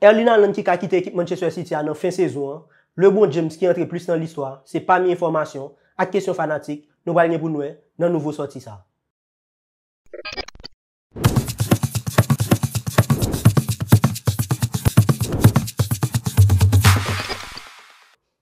Erlina an lan ki ka kite ekip Manchester City an nan fin sezon, le bon James ki entre plus nan l'histoire, se pa mi informasyon, ak kesyon fanatik, nou balenye pou noue nan nouvo soti sa.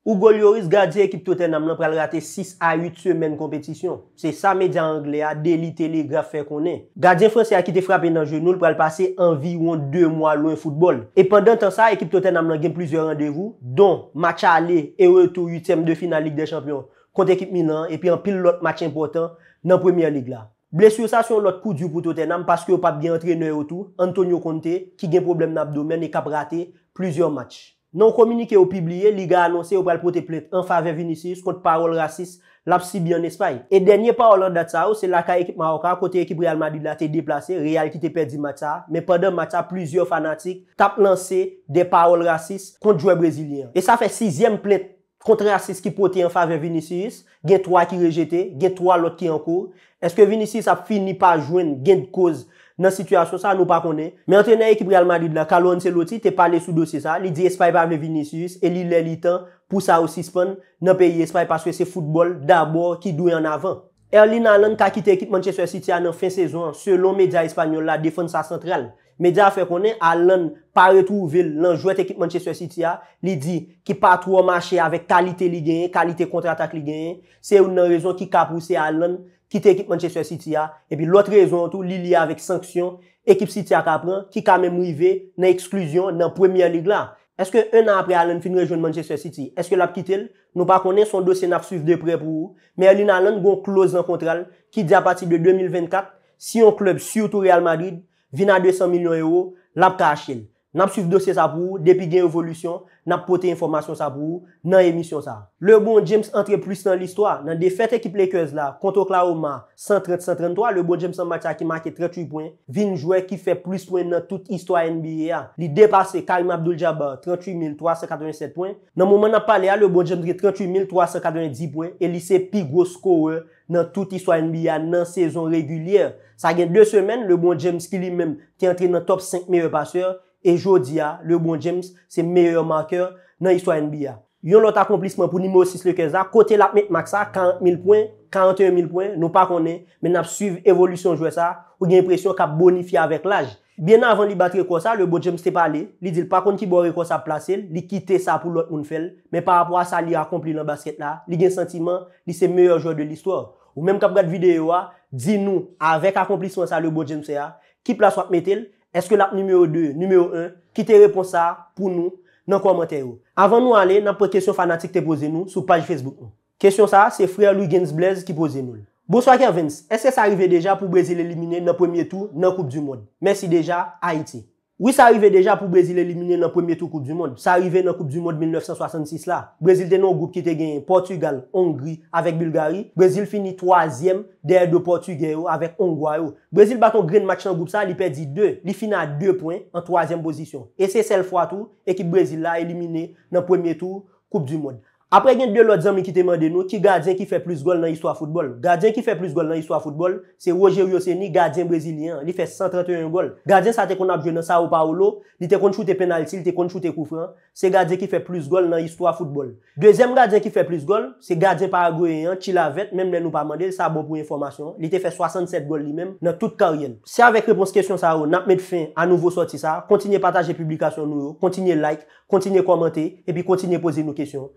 Ou gol yoris, gardien ekip Tottenham nan pral rate 6 a 8 semen kompetisyon. Se sa media angle a, deli telegraf fè konen. Gardien fransè a kite frapen nan jounou l pral pase anviwant 2 mwa lwen foutbol. E pandan tan sa, ekip Tottenham nan gen plizye randevou, don match a ale e o etou 8em de final lig de champion kont ekip mi nan, epi an pil lot match important nan premier lig la. Blesu sa son lot kou djou pou Tottenham, paske ou pap gen entreneur o tou, Antonio Conte, ki gen problem nan abdomen e kap rate plizye match. Nan ou kominike ou pibliye, li ga anonsi ou pral pou te plet. An fave Vinicius kont parol rasis lap si byan espay. E denye parol an dat sa ou, se laka ekip Marokka kote ekip Real Madrid la te deplase. Real ki te pedi Mata. Men pwede Mata, plizyo fanatik tap lansi de parol rasis kont jwe Brezilyen. E sa fe sizyem plet. Kontre asis ki poti an fave Vinicius, gen 3 ki rejete, gen 3 lot ki an kou. Eske Vinicius ap fini pa jwen gen kouz nan situasyon, sa nou pa konen. Men antene ekip Real Madrid la, kalou anse loti, te pale sou dosye sa, li di espay pa vle Vinicius, e li le li tan pou sa ou si span nan peyi espay pa sou se futbol dabor ki dou en avan. Erlin Allen kakite ekip Manchester City an an fin sezon, selon media espanyol la defensa sentral. Me di a fe konen, Alan pa retou vil lan jwet ekip Manchester City a, li di ki pa tro mache ave kalite li genye, kalite kontratak li genye, se ou nan rezon ki kap ou se Alan kit ekip Manchester City a, epi lot rezon tou li li avek sanksyon ekip City a kap ran, ki kamen mwive nan eksklusyon nan premier lig la. Eske un apre Alan fin rejon Manchester City, eske la p kitel, nou pa konen son dosyen ak suf depre pou ou, me li nan Alan gon kloz an kontral ki di apati de 2024, si yon klub surtout Real Madrid, Vina 200 milyon euro, lap kashen. N ap suf dosye sa pou, depi gen evolusyon, n ap pote informasyon sa pou, nan emisyon sa. Le bon James entre plus nan listwa, nan defete ki plekez la, kontro kla ou ma, 130-133, le bon James amatya ki make 38 poin, 20 jouè ki fe plus poin nan tout histwa NBA, li depase Karim Abdul-Jabbar, 38.387 poin, nan mouman ap palea, le bon James dre 38.390 poin, e lise pigos kowe nan tout histwa NBA nan sezon regulyer. Sa gen 2 semen, le bon James ki li menm ki entre nan top 5 me repasyon, E jodi a, le bon James se meyeur marker nan histoyen bi a. Yon lot akomplisman pou ni mousis le keza, kote la ap met mak sa, 40.000 poin, 41.000 poin, nou pa konen, men ap suiv evolusyon jouè sa, ou gen presyon kap bonifi avèk l'aj. Bien avan li bat rekosa, le bon James te palè, li dil pa kon ki bo rekosa plase l, li kite sa pou lot moun fel, men pa apwa sa li akompli lan basket la, li gen sentiman, li se meyeur jouè de l'histoire. Ou menm kap gade videyo a, di nou, avèk akomplisman sa le bon James se a, ki plase wap met el, Eske lap numeo 2, numeo 1, ki te reponsa pou nou nan komante yo? Avan nou ale, nan pou kesyon fanatik te pose nou sou page Facebook ou. Kesyon sa, se frè Louis Gaines Blaise ki pose nou. Bouswa Kevins, eske sa arrive deja pou Brazil elimine nan premye tou nan Koupe du Monde? Mèsi deja, Haiti. Oui, sa arrive deja pou Brazil elimine nan premier tour Coupe du Monde. Sa arrive nan Coupe du Monde 1966 la. Brazil tenon goup ki te genye Portugal, Hongri, avek Bulgari. Brazil fini 3e derde Portugero avek Hongwaro. Brazil baton green match nan goup sa, li perdi 2. Li fina 2 point an 3e posisyon. E se sel fwa tou, ekip Brazil la elimine nan premier tour Coupe du Monde. apre gen biyo lò diyan mi ki te mande nou ki gardien ki fe plus gol nan istwa futbol. Gardien ki fe plus gol nan istwa futbol, se Roger Yoseni gardien brezilien, li fe 131 gol gardien sa te kon apje nan sa ou pa ou lò li te kon choute penalti, li te kon choute koufran se gardien ki fe plus gol nan istwa futbol. Dezem gardien ki fe plus gol se gardien paragoyen, ki la vet, mem nen ou pa mande, sa bon pou informasyon, li te fe 67 gol li men, nan tout karien se avèk repons kesyon sa ou, nap med fin anouvo soti sa, kontine pataje publikasyon nou, kontine like, kontine komante epi kontine pose nou kesyon,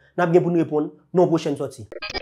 nou epon nou koushen soti.